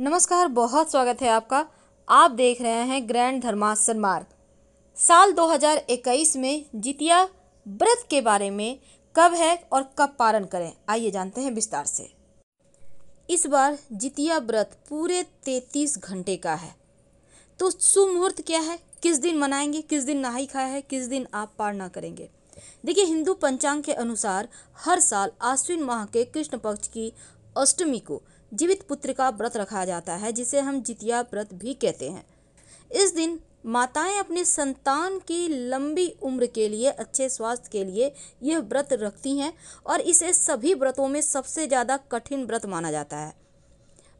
नमस्कार बहुत स्वागत है आपका आप देख रहे हैं ग्रैंड धर्मासन मार्ग साल 2021 में जितिया व्रत के बारे में कब है और कब पारण करें आइए जानते हैं विस्तार से इस बार जितिया व्रत पूरे 33 घंटे का है तो शुभ मुहूर्त क्या है किस दिन मनाएंगे किस दिन नहाई खाया है किस दिन आप पारना करेंगे देखिए हिंदू पंचांग के अनुसार हर साल आश्विन माह के कृष्ण पक्ष की अष्टमी को जीवित पुत्र का व्रत रखा जाता है जिसे हम जितिया व्रत भी कहते हैं इस दिन माताएं अपने संतान की लंबी उम्र के लिए अच्छे स्वास्थ्य के लिए यह व्रत रखती हैं और इसे सभी व्रतों में सबसे ज़्यादा कठिन व्रत माना जाता है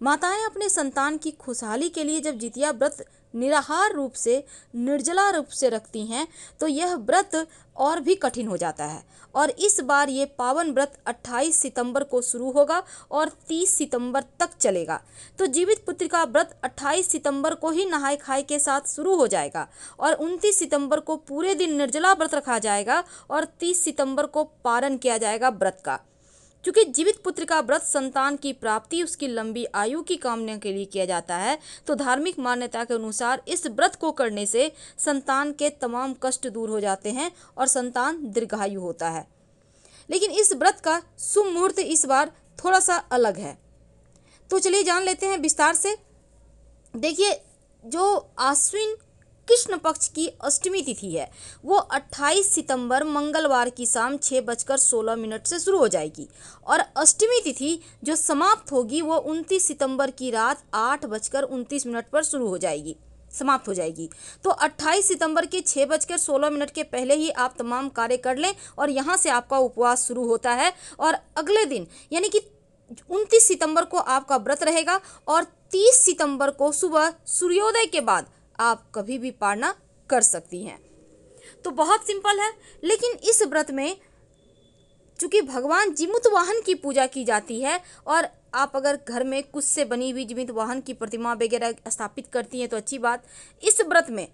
माताएं अपने संतान की खुशहाली के लिए जब जितिया व्रत निराहार रूप से निर्जला रूप से रखती हैं तो यह व्रत और भी कठिन हो जाता है और इस बार ये पावन व्रत 28 सितंबर को शुरू होगा और 30 सितंबर तक चलेगा तो जीवित पुत्र का व्रत 28 सितंबर को ही नहाए खाए के साथ शुरू हो जाएगा और 29 सितंबर को पूरे दिन निर्जला व्रत रखा जाएगा और 30 सितंबर को पारण किया जाएगा व्रत का क्योंकि जीवित पुत्र का व्रत संतान की प्राप्ति उसकी लंबी आयु की कामना के लिए किया जाता है तो धार्मिक मान्यता के अनुसार इस व्रत को करने से संतान के तमाम कष्ट दूर हो जाते हैं और संतान दीर्घायु होता है लेकिन इस व्रत का सुमुहूर्त इस बार थोड़ा सा अलग है तो चलिए जान लेते हैं विस्तार से देखिए जो आश्विन कृष्ण पक्ष की अष्टमी तिथि है वो 28 सितंबर मंगलवार की शाम छः बजकर सोलह मिनट से शुरू हो जाएगी और अष्टमी तिथि जो समाप्त होगी वो 29 सितंबर की रात आठ बजकर उनतीस मिनट पर शुरू हो जाएगी समाप्त हो जाएगी तो 28 सितंबर के छः बजकर सोलह मिनट के पहले ही आप तमाम कार्य कर लें और यहाँ से आपका उपवास शुरू होता है और अगले दिन यानी कि उनतीस सितंबर को आपका व्रत रहेगा और 30 सितंबर को सुबह सूर्योदय के बाद आप कभी भी पारना कर सकती हैं तो बहुत सिंपल है लेकिन इस व्रत में चूँकि भगवान जीमुत वाहन की पूजा की जाती है और आप अगर घर में कुछ से बनी हुई जीवित वाहन की प्रतिमा वगैरह स्थापित करती हैं तो अच्छी बात इस व्रत में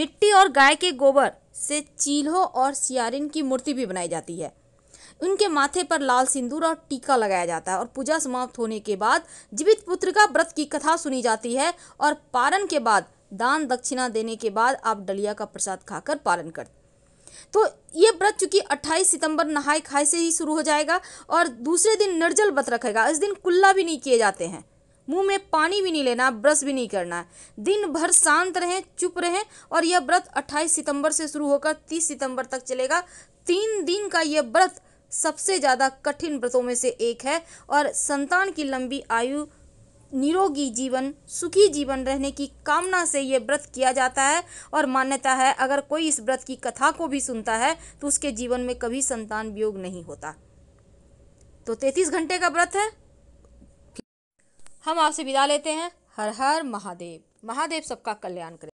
मिट्टी और गाय के गोबर से चीलों और सियारिन की मूर्ति भी बनाई जाती है उनके माथे पर लाल सिंदूर और टीका लगाया जाता है और पूजा समाप्त होने के बाद जीवित पुत्र का व्रत की कथा सुनी जाती है और पारण के बाद दान दक्षिणा देने के बाद आप डलिया का प्रसाद खाकर पालन कर तो ये व्रत चूंकि 28 सितंबर नहाय खाए से ही शुरू हो जाएगा और दूसरे दिन निर्जल व्रत रखेगा इस दिन कुल्ला भी नहीं किए जाते हैं मुंह में पानी भी नहीं लेना ब्रश भी नहीं करना है दिन भर शांत रहें चुप रहें और यह व्रत 28 सितंबर से शुरू होकर 30 सितंबर तक चलेगा तीन दिन का यह व्रत सबसे ज़्यादा कठिन व्रतों में से एक है और संतान की लंबी आयु निरोगी जीवन सुखी जीवन रहने की कामना से ये व्रत किया जाता है और मान्यता है अगर कोई इस व्रत की कथा को भी सुनता है तो उसके जीवन में कभी संतान वियोग नहीं होता तो तैतीस घंटे का व्रत है हम आपसे विदा लेते हैं हर हर महादेव महादेव सबका कल्याण करें